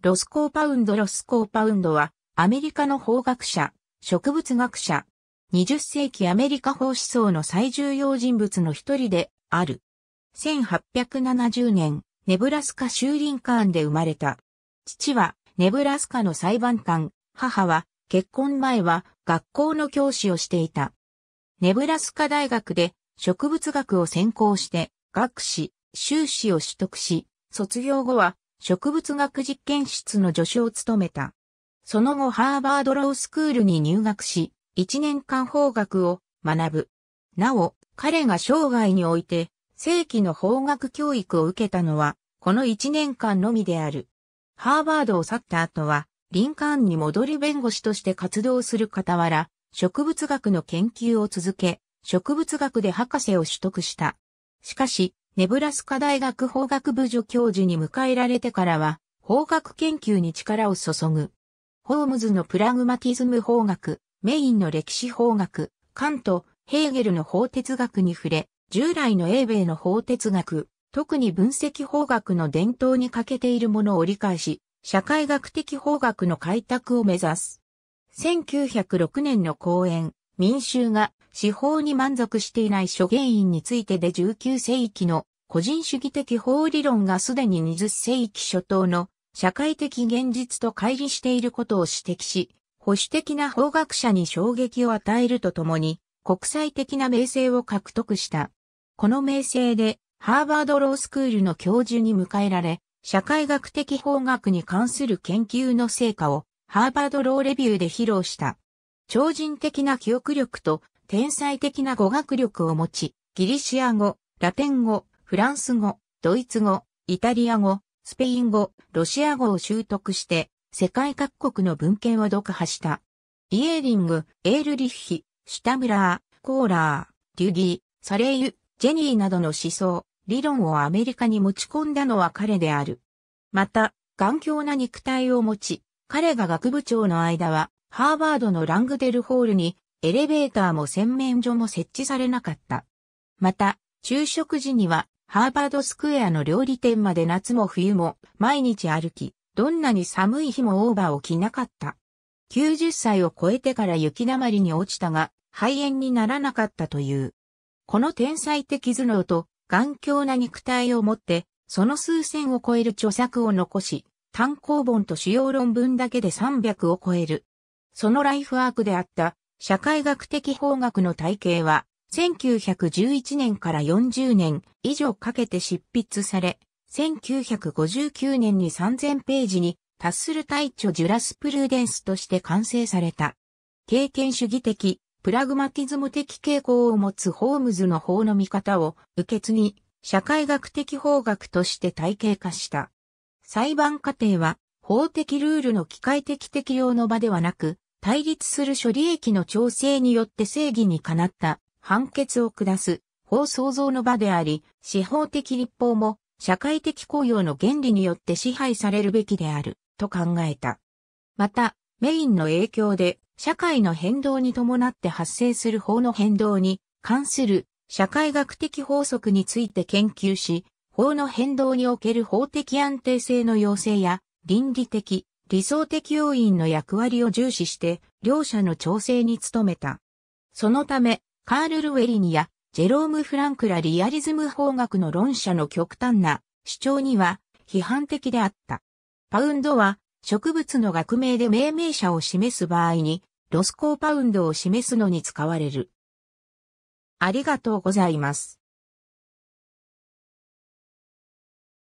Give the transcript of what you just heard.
ロスコーパウンドロスコーパウンドは、アメリカの法学者、植物学者、20世紀アメリカ法思想の最重要人物の一人である。1870年、ネブラスカ州リンカーンで生まれた。父は、ネブラスカの裁判官、母は、結婚前は、学校の教師をしていた。ネブラスカ大学で、植物学を専攻して、学士、修士を取得し、卒業後は、植物学実験室の助手を務めた。その後ハーバードロースクールに入学し、1年間法学を学ぶ。なお、彼が生涯において、正規の法学教育を受けたのは、この1年間のみである。ハーバードを去った後は、リンカーンに戻り弁護士として活動する傍ら、植物学の研究を続け、植物学で博士を取得した。しかし、ネブラスカ大学法学部助教授に迎えられてからは、法学研究に力を注ぐ。ホームズのプラグマティズム法学、メインの歴史法学、カント、ヘーゲルの法哲学に触れ、従来の英米の法哲学、特に分析法学の伝統に欠けているものを理解し、社会学的法学の開拓を目指す。1906年の講演、民衆が司法に満足していない諸原因についてで19世紀の個人主義的法理論がすでに20世紀初頭の社会的現実と乖離していることを指摘し、保守的な法学者に衝撃を与えるとともに、国際的な名声を獲得した。この名声で、ハーバードロースクールの教授に迎えられ、社会学的法学に関する研究の成果を、ハーバードローレビューで披露した。超人的な記憶力と天才的な語学力を持ち、ギリシア語、ラテン語、フランス語、ドイツ語、イタリア語、スペイン語、ロシア語を習得して、世界各国の文献を読破した。イエーリング、エールリッヒ、シュタムラー、コーラー、デュギー、サレイユ、ジェニーなどの思想、理論をアメリカに持ち込んだのは彼である。また、頑強な肉体を持ち、彼が学部長の間は、ハーバードのラングデルホールに、エレベーターも洗面所も設置されなかった。また、昼食時には、ハーバードスクエアの料理店まで夏も冬も毎日歩き、どんなに寒い日もオーバーを着なかった。90歳を超えてから雪だまりに落ちたが、肺炎にならなかったという。この天才的頭脳と頑強な肉体を持って、その数千を超える著作を残し、単行本と主要論文だけで300を超える。そのライフワークであった、社会学的法学の体系は、1911年から40年以上かけて執筆され、1959年に3000ページに達する大著ジュラスプルーデンスとして完成された。経験主義的、プラグマティズム的傾向を持つホームズの法の見方を受け継ぎ、社会学的法学として体系化した。裁判過程は法的ルールの機械的適用の場ではなく、対立する処理益の調整によって正義にかなった判決を下す法創造の場であり、司法的立法も社会的公用の原理によって支配されるべきである、と考えた。また、メインの影響で社会の変動に伴って発生する法の変動に関する社会学的法則について研究し、法の変動における法的安定性の要請や倫理的、理想的要因の役割を重視して両者の調整に努めた。そのため、カール・ルウェリニやジェローム・フランクらリアリズム法学の論者の極端な主張には批判的であった。パウンドは植物の学名で命名者を示す場合にロスコーパウンドを示すのに使われる。ありがとうございます。